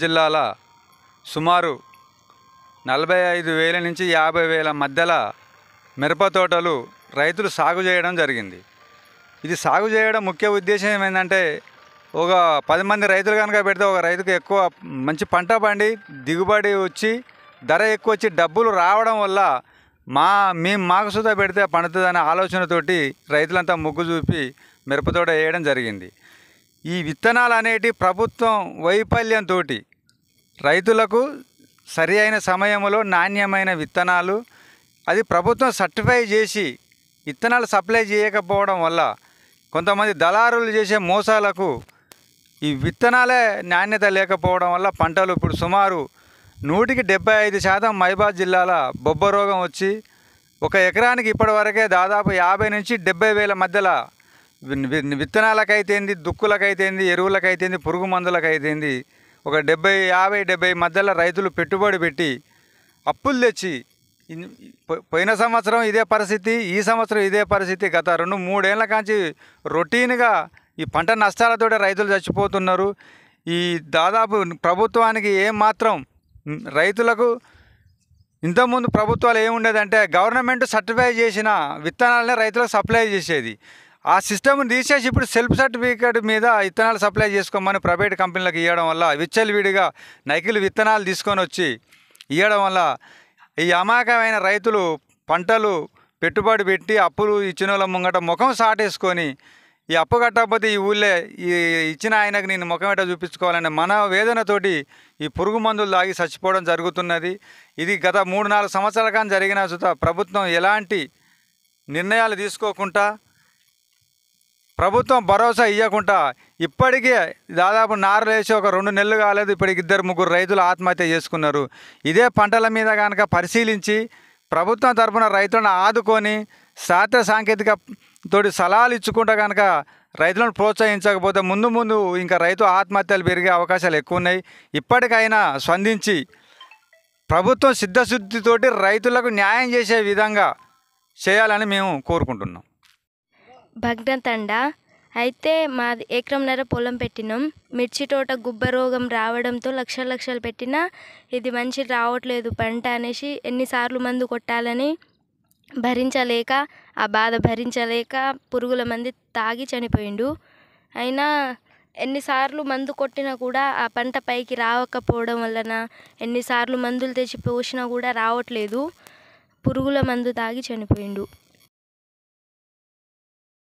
జిల్లాల సుమారు నలభై ఐదు వేల నుంచి యాభై వేల మధ్యల మిరప తోటలు రైతులు సాగు చేయడం జరిగింది ఇది సాగు చేయడం ముఖ్య ఉద్దేశం ఏంటంటే ఒక పది మంది రైతులు కనుక పెడితే ఒక రైతుకు ఎక్కువ మంచి పంట పండి దిగుబడి వచ్చి ధర ఎక్కువ వచ్చి డబ్బులు రావడం వల్ల మా మేము మాకు సుధా పెడితే పండుతుందనే ఆలోచనతోటి రైతులంతా మొగ్గు చూపి మిరపతోట వేయడం జరిగింది ఈ విత్తనాలు అనేటి ప్రభుత్వం వైఫల్యంతో రైతులకు సరి అయిన సమయంలో నాణ్యమైన విత్తనాలు అది ప్రభుత్వం సర్టిఫై చేసి విత్తనాలు సప్లై చేయకపోవడం వల్ల కొంతమంది దళారులు చేసే మోసాలకు ఈ విత్తనాలే నాణ్యత లేకపోవడం వల్ల పంటలు ఇప్పుడు సుమారు నూటికి డెబ్బై ఐదు శాతం మైబాద్ జిల్లాల బొబ్బ రోగం వచ్చి ఒక ఎకరానికి ఇప్పటివరకే దాదాపు యాభై నుంచి డెబ్బై వేల మధ్యలో ఏంది దుక్కులకైతేంది ఎరువులకైతేంది పురుగు మందులకైతేంది ఒక డెబ్బై యాభై డెబ్బై మధ్యలో రైతులు పెట్టుబడి పెట్టి అప్పులు తెచ్చి పోయిన సంవత్సరం ఇదే పరిస్థితి ఈ సంవత్సరం ఇదే పరిస్థితి గత రెండు మూడేళ్ల కాంచి రొటీన్గా ఈ పంట నష్టాలతో రైతులు చచ్చిపోతున్నారు ఈ దాదాపు ప్రభుత్వానికి ఏం మాత్రం రైతులకు ఇంతకుముందు ప్రభుత్వాలు ఏముండేదంటే గవర్నమెంట్ సర్టిఫై చేసిన విత్తనాలనే రైతులకు సప్లై చేసేది ఆ సిస్టమ్ని తీసేసి ఇప్పుడు సెల్ఫ్ సర్టిఫికేట్ మీద విత్తనాలు సప్లై చేసుకోమని ప్రైవేట్ కంపెనీలకు ఇవ్వడం వల్ల విచ్చలవిడిగా నకిలు విత్తనాలు తీసుకొని వచ్చి ఇవ్వడం వల్ల ఈ అమాయకమైన రైతులు పంటలు పెట్టుబడి పెట్టి అప్పులు ఇచ్చిన వాళ్ళ ముంగట ముఖం సాటేసుకొని ఈ అప్పు కట్టకపోతే ఈ ఊళ్ళే ఈ ఇచ్చిన ఆయనకు నేను ముఖం ఎట చూపించుకోవాలనే మన వేదనతోటి ఈ పురుగు మందులు తాగి చచ్చిపోవడం జరుగుతున్నది ఇది గత మూడు నాలుగు సంవత్సరాల కానీ జరిగిన చూత ప్రభుత్వం ఎలాంటి నిర్ణయాలు తీసుకోకుండా ప్రభుత్వం భరోసా ఇవ్వకుండా ఇప్పటికే దాదాపు వేసి ఒక రెండు నెలలు కాలేదు ఇప్పటికి ఇద్దరు ముగ్గురు రైతులు ఆత్మహత్య చేసుకున్నారు ఇదే పంటల మీద కనుక పరిశీలించి ప్రభుత్వం తరఫున రైతులను ఆదుకొని శాస్త్ర సాంకేతిక తోటి సలహాలు ఇచ్చుకుంటా కనుక రైతులను ప్రోత్సహించకపోతే ముందు ముందు ఇంకా రైతు ఆత్మహత్యలు పెరిగే అవకాశాలు ఎక్కువ ఉన్నాయి ఇప్పటికైనా స్పందించి ప్రభుత్వం సిద్ధశుద్ధితోటి రైతులకు న్యాయం చేసే విధంగా చేయాలని మేము కోరుకుంటున్నాం భగ్నతండ అయితే మాది ఎకరంన్నర పొలం పెట్టినాం మిర్చి తోట గుబ్బ రోగం రావడంతో లక్షలు లక్షలు పెట్టినా ఇది మంచి రావట్లేదు పంట అనేసి ఎన్నిసార్లు మందు కొట్టాలని భరించలేక ఆ బాధ భరించలేక పురుగుల మంది తాగి చనిపోయిండు అయినా ఎన్నిసార్లు మందు కొట్టినా కూడా ఆ పంట పైకి రావకపోవడం వలన ఎన్నిసార్లు మందులు తెచ్చి పోసినా కూడా రావట్లేదు పురుగుల మందు తాగి చనిపోయిండు